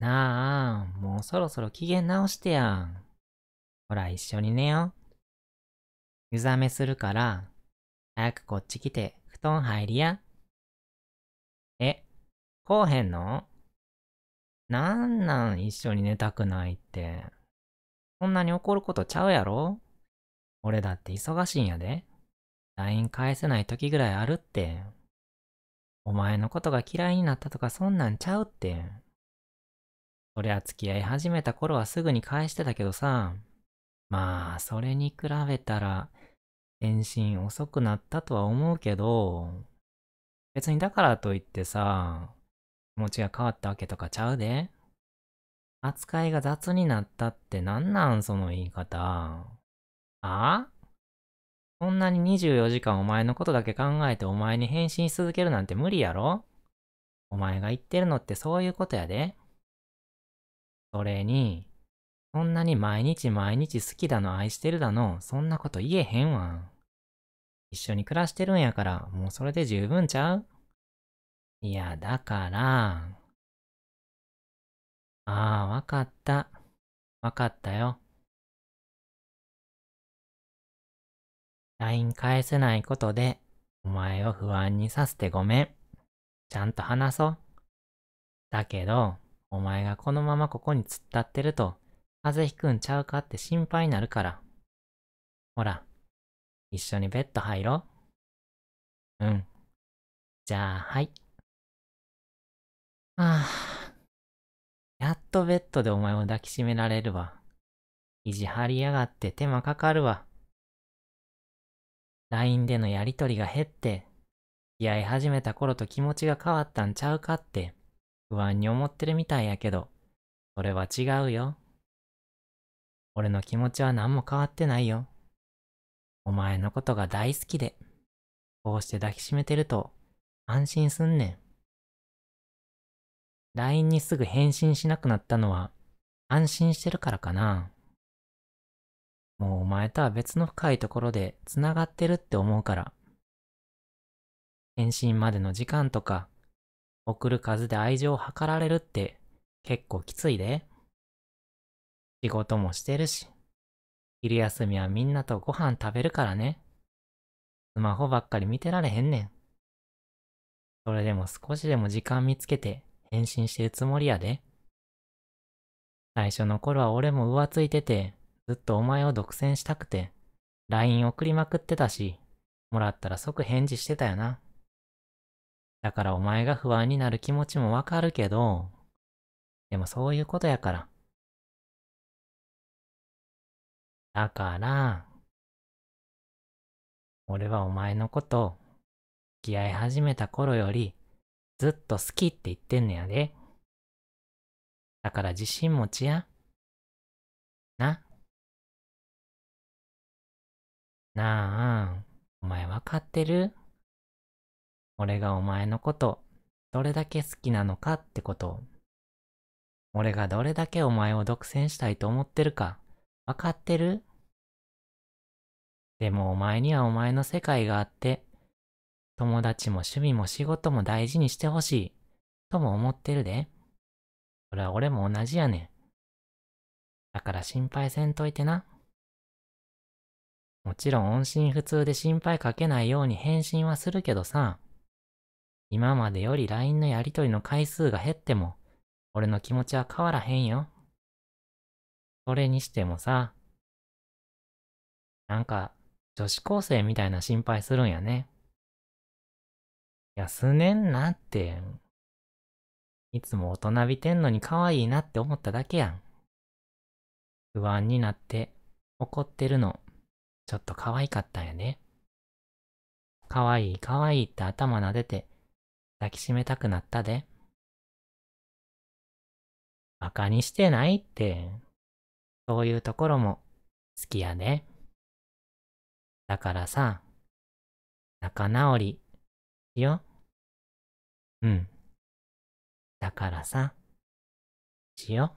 なあ、もうそろそろ機嫌直してやん。ほら一緒に寝よ湯冷めするから、早くこっち来て布団入りや。え、こうへんのなんなん一緒に寝たくないって。そんなに怒ることちゃうやろ俺だって忙しいんやで。LINE 返せない時ぐらいあるって。お前のことが嫌いになったとかそんなんちゃうって。そりゃ付き合い始めた頃はすぐに返してたけどさ。まあ、それに比べたら、返信遅くなったとは思うけど、別にだからといってさ、気持ちが変わったわけとかちゃうで。扱いが雑になったってなんなんその言い方。ああそんなに24時間お前のことだけ考えてお前に返信し続けるなんて無理やろお前が言ってるのってそういうことやで。それに、そんなに毎日毎日好きだの愛してるだの、そんなこと言えへんわ一緒に暮らしてるんやから、もうそれで十分ちゃういや、だから。ああ、わかった。わかったよ。LINE 返せないことで、お前を不安にさせてごめん。ちゃんと話そう。だけど、お前がこのままここに突っ立ってると、風邪ひくんちゃうかって心配になるから。ほら、一緒にベッド入ろう。うん。じゃあ、はい。ああ。やっとベッドでお前を抱きしめられるわ。意地張りやがって手間かかるわ。LINE でのやりとりが減って、気合始めた頃と気持ちが変わったんちゃうかって、不安に思ってるみたいやけど、それは違うよ。俺の気持ちは何も変わってないよ。お前のことが大好きで、こうして抱きしめてると安心すんねん。LINE にすぐ返信しなくなったのは安心してるからかな。もうお前とは別の深いところで繋がってるって思うから。返信までの時間とか送る数で愛情を図られるって結構きついで。仕事もしてるし、昼休みはみんなとご飯食べるからね。スマホばっかり見てられへんねん。それでも少しでも時間見つけて返信してるつもりやで。最初の頃は俺も浮ついてて、ずっとお前を独占したくて、LINE 送りまくってたし、もらったら即返事してたよな。だからお前が不安になる気持ちもわかるけど、でもそういうことやから。だから、俺はお前のこと、付き合い始めた頃より、ずっと好きって言ってんのやで。だから自信持ちや。な。なあ、お前わかってる俺がお前のこと、どれだけ好きなのかってことを。俺がどれだけお前を独占したいと思ってるか、わかってるでもお前にはお前の世界があって、友達も趣味も仕事も大事にしてほしい、とも思ってるで。それは俺も同じやねん。だから心配せんといてな。もちろん音信不通で心配かけないように返信はするけどさ、今までより LINE のやりとりの回数が減っても、俺の気持ちは変わらへんよ。それにしてもさ、なんか、女子高生みたいな心配するんやね。いや、すねんなって。いつも大人びてんのに可愛いなって思っただけやん。不安になって怒ってるの、ちょっと可愛かったんやね。可愛い可愛いって頭撫でて、抱きしめたくなったで。馬鹿にしてないって。そういうところも好きやで。だからさ、仲直りしよ。うん。だからさ、しよ。